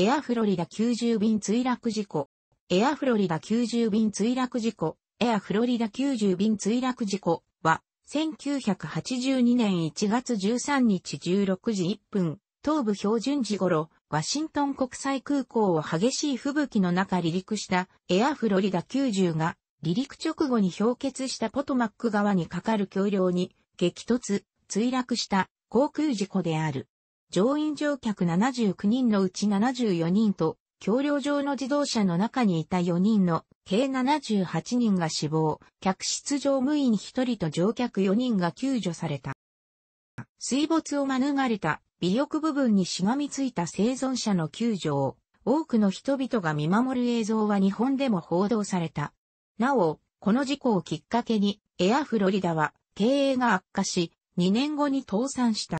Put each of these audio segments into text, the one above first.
エアフロリダ90便墜落事故。エアフロリダ90便墜落事故。エアフロリダ90便墜落事故は、1982年1月13日16時1分、東部標準時頃、ワシントン国際空港を激しい吹雪の中離陸したエアフロリダ90が、離陸直後に氷結したポトマック側にかかる橋梁に激突、墜落した航空事故である。乗員乗客79人のうち74人と、橋梁上の自動車の中にいた4人の計78人が死亡、客室乗務員1人と乗客4人が救助された。水没を免れた尾翼部分にしがみついた生存者の救助を多くの人々が見守る映像は日本でも報道された。なお、この事故をきっかけにエアフロリダは経営が悪化し2年後に倒産した。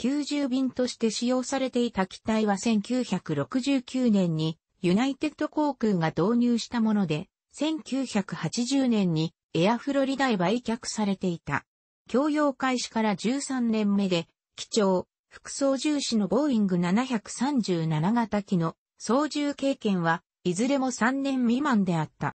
90便として使用されていた機体は1969年にユナイテッド航空が導入したもので、1980年にエアフロリダへ売却されていた。供用開始から13年目で、機長、副操縦士のボーイング737型機の操縦経験はいずれも3年未満であった。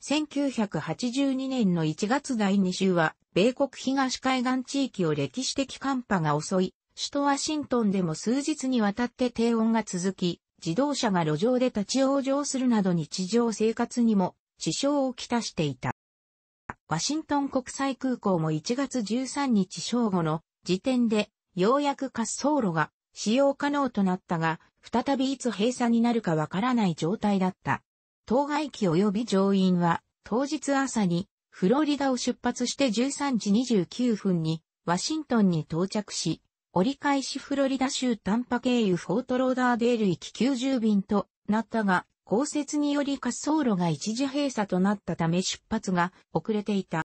1982年の1月第2週は、米国東海岸地域を歴史的寒波が襲い、首都ワシントンでも数日にわたって低温が続き、自動車が路上で立ち往生するなど日常生活にも支障をきたしていた。ワシントン国際空港も1月13日正午の時点で、ようやく滑走路が使用可能となったが、再びいつ閉鎖になるかわからない状態だった。当該機及び乗員は、当日朝に、フロリダを出発して13時29分に、ワシントンに到着し、折り返しフロリダ州タンパ経由フォートローダーデール行き90便となったが、降雪により滑走路が一時閉鎖となったため出発が遅れていた。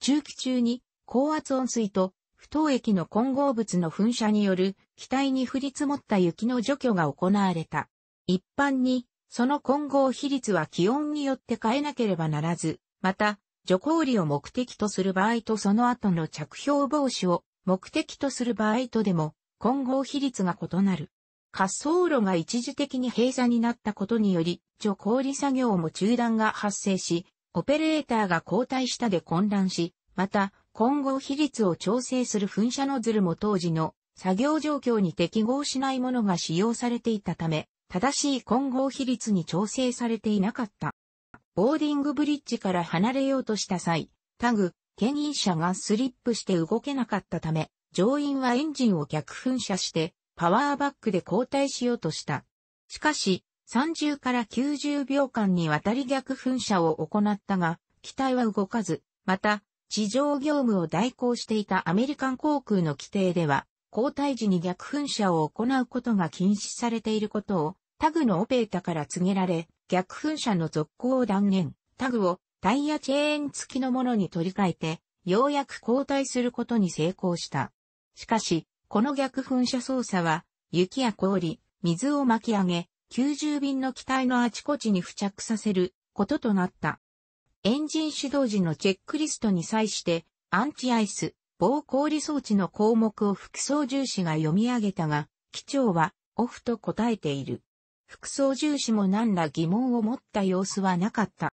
中期中に高圧温水と不凍液の混合物の噴射による機体に降り積もった雪の除去が行われた。一般にその混合比率は気温によって変えなければならず、また、除氷を目的とする場合とその後の着氷防止を目的とする場合とでも、混合比率が異なる。滑走路が一時的に閉鎖になったことにより、除氷作業も中断が発生し、オペレーターが交代したで混乱し、また、混合比率を調整する噴射ノズルも当時の作業状況に適合しないものが使用されていたため、正しい混合比率に調整されていなかった。ボーディングブリッジから離れようとした際、タグ、牽引車がスリップして動けなかったため、乗員はエンジンを逆噴射して、パワーバックで交代しようとした。しかし、30から90秒間にわたり逆噴射を行ったが、機体は動かず、また、地上業務を代行していたアメリカン航空の規定では、交代時に逆噴射を行うことが禁止されていることを、タグのオペータから告げられ、逆噴射の続行を断念、タグをタイヤチェーン付きのものに取り替えて、ようやく交代することに成功した。しかし、この逆噴射操作は、雪や氷、水を巻き上げ、90便の機体のあちこちに付着させることとなった。エンジン始動時のチェックリストに際して、アンチアイス、防氷装置の項目を副操縦士が読み上げたが、機長はオフと答えている。副操縦士も何ら疑問を持った様子はなかった。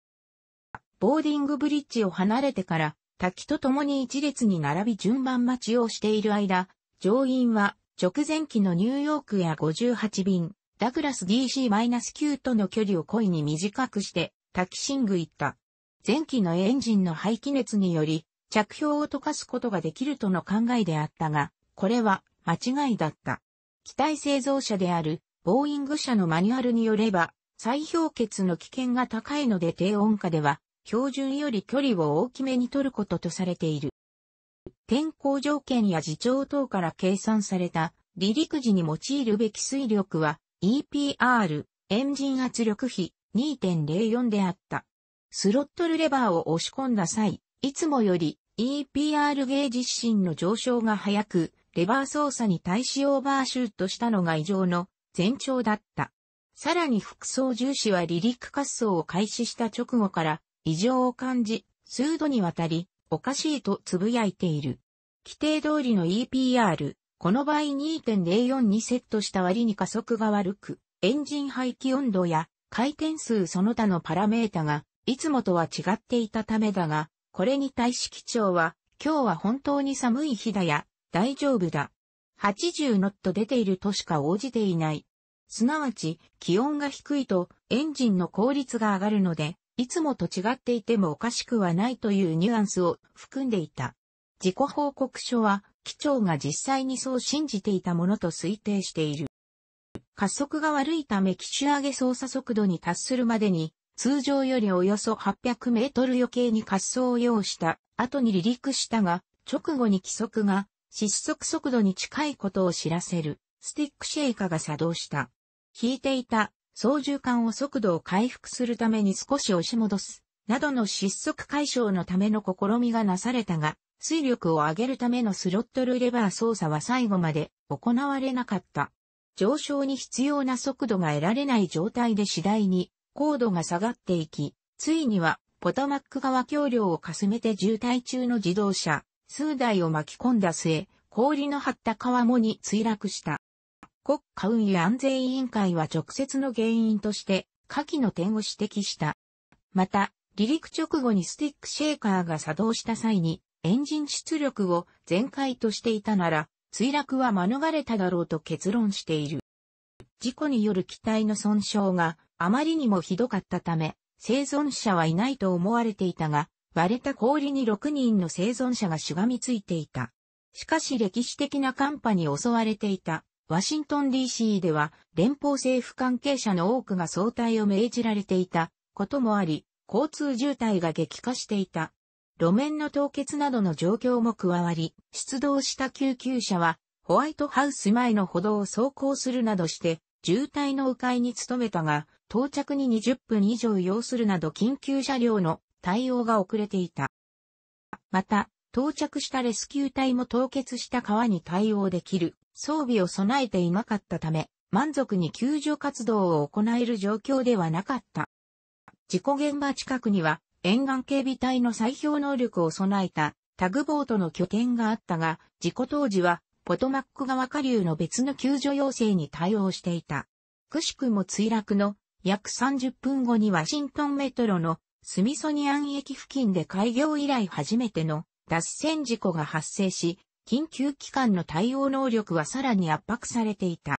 ボーディングブリッジを離れてから、滝と共に一列に並び順番待ちをしている間、乗員は直前期のニューヨークや58便、ダグラス DC-9 との距離を故意に短くして、滝シング行った。前期のエンジンの排気熱により、着氷を溶かすことができるとの考えであったが、これは間違いだった。機体製造者であるボーイング社のマニュアルによれば、再氷結の危険が高いので低温下では、標準より距離を大きめに取ることとされている。天候条件や自重等から計算された離陸時に用いるべき水力は EPR、エンジン圧力比2.04であった。スロットルレバーを押し込んだ際、いつもより EPR ゲージ指針の上昇が早く、レバー操作に対しオーバーシュートしたのが異常の前兆だった。さらに副操縦士は離陸滑走を開始した直後から異常を感じ、数度にわたりおかしいと呟いている。規定通りの EPR、この場合2.04にセットした割に加速が悪く、エンジン排気温度や回転数その他のパラメータがいつもとは違っていたためだが、これに対し機長は、今日は本当に寒い日だや、大丈夫だ。80ノット出ているとしか応じていない。すなわち、気温が低いとエンジンの効率が上がるので、いつもと違っていてもおかしくはないというニュアンスを含んでいた。自己報告書は、機長が実際にそう信じていたものと推定している。加速が悪いため機種上げ操作速度に達するまでに通常よりおよそ800メートル余計に滑走を要した後に離陸したが、直後に規則が失速速度に近いことを知らせるスティックシェイカが作動した。引いていた操縦桿を速度を回復するために少し押し戻す、などの失速解消のための試みがなされたが、水力を上げるためのスロットルレバー操作は最後まで行われなかった。上昇に必要な速度が得られない状態で次第に高度が下がっていき、ついにはポタマック川橋梁をかすめて渋滞中の自動車、数台を巻き込んだ末、氷の張った川もに墜落した。国家運輸安全委員会は直接の原因として、下記の点を指摘した。また、離陸直後にスティックシェーカーが作動した際に、エンジン出力を全開としていたなら、墜落は免れただろうと結論している。事故による機体の損傷があまりにもひどかったため、生存者はいないと思われていたが、割れた氷に6人の生存者がしがみついていた。しかし歴史的な寒波に襲われていた、ワシントン DC では、連邦政府関係者の多くが早退を命じられていたこともあり、交通渋滞が激化していた。路面の凍結などの状況も加わり、出動した救急車は、ホワイトハウス前の歩道を走行するなどして、渋滞の迂回に努めたが、到着に20分以上要するなど緊急車両の対応が遅れていた。また、到着したレスキュー隊も凍結した川に対応できる装備を備えていなかったため、満足に救助活動を行える状況ではなかった。事故現場近くには沿岸警備隊の砕氷能力を備えたタグボートの拠点があったが、事故当時はポトマック川下流の別の救助要請に対応していた。くしくも墜落の約30分後にワシントンメトロのスミソニアン駅付近で開業以来初めての脱線事故が発生し、緊急機関の対応能力はさらに圧迫されていた。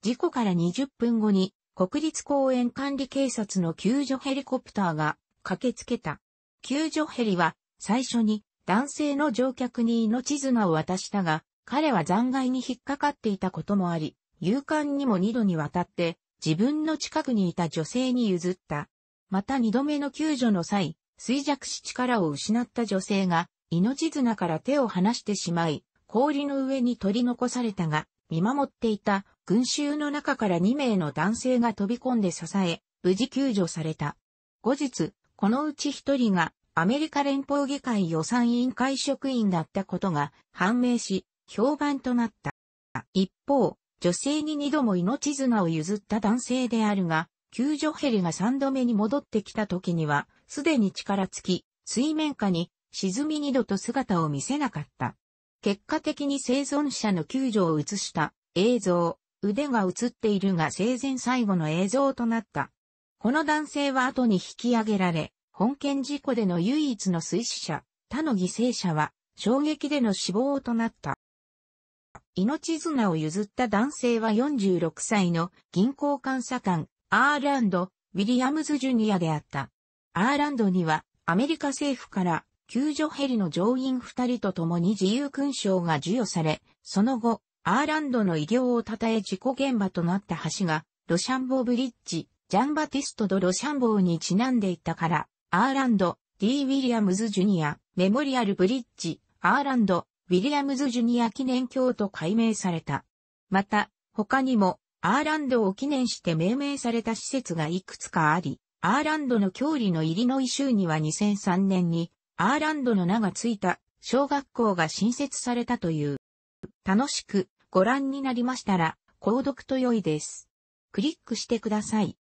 事故から20分後に国立公園管理警察の救助ヘリコプターが駆けつけた。救助ヘリは最初に男性の乗客に命綱を渡したが、彼は残骸に引っかかっていたこともあり、勇敢にも二度にわたって自分の近くにいた女性に譲った。また二度目の救助の際、衰弱し力を失った女性が命綱から手を離してしまい、氷の上に取り残されたが、見守っていた群衆の中から2名の男性が飛び込んで支え、無事救助された。後日、このうち1人がアメリカ連邦議会予算委員会職員だったことが判明し、評判となった。一方、女性に二度も命綱を譲った男性であるが、救助ヘリが三度目に戻ってきた時には、すでに力尽き、水面下に沈み二度と姿を見せなかった。結果的に生存者の救助を映した映像、腕が映っているが生前最後の映像となった。この男性は後に引き上げられ、本件事故での唯一の水死者、他の犠牲者は衝撃での死亡となった。命綱を譲った男性は46歳の銀行監査官、アーランド・ウィリアムズ・ジュニアであった。アーランドには、アメリカ政府から救助ヘリの乗員二人と共に自由勲章が授与され、その後、アーランドの偉業を称え事故現場となった橋が、ロシャンボーブリッジ、ジャンバティスト・ド・ロシャンボーにちなんでいたから、アーランド、D・ ウィリアムズ・ジュニア、メモリアル・ブリッジ、アーランド、ウィリアムズ・ジュニア記念卿と改名された。また、他にも、アーランドを記念して命名された施設がいくつかあり、アーランドの郷里のイリノイ州には2003年に、アーランドの名がついた小学校が新設されたという。楽しくご覧になりましたら、購読と良いです。クリックしてください。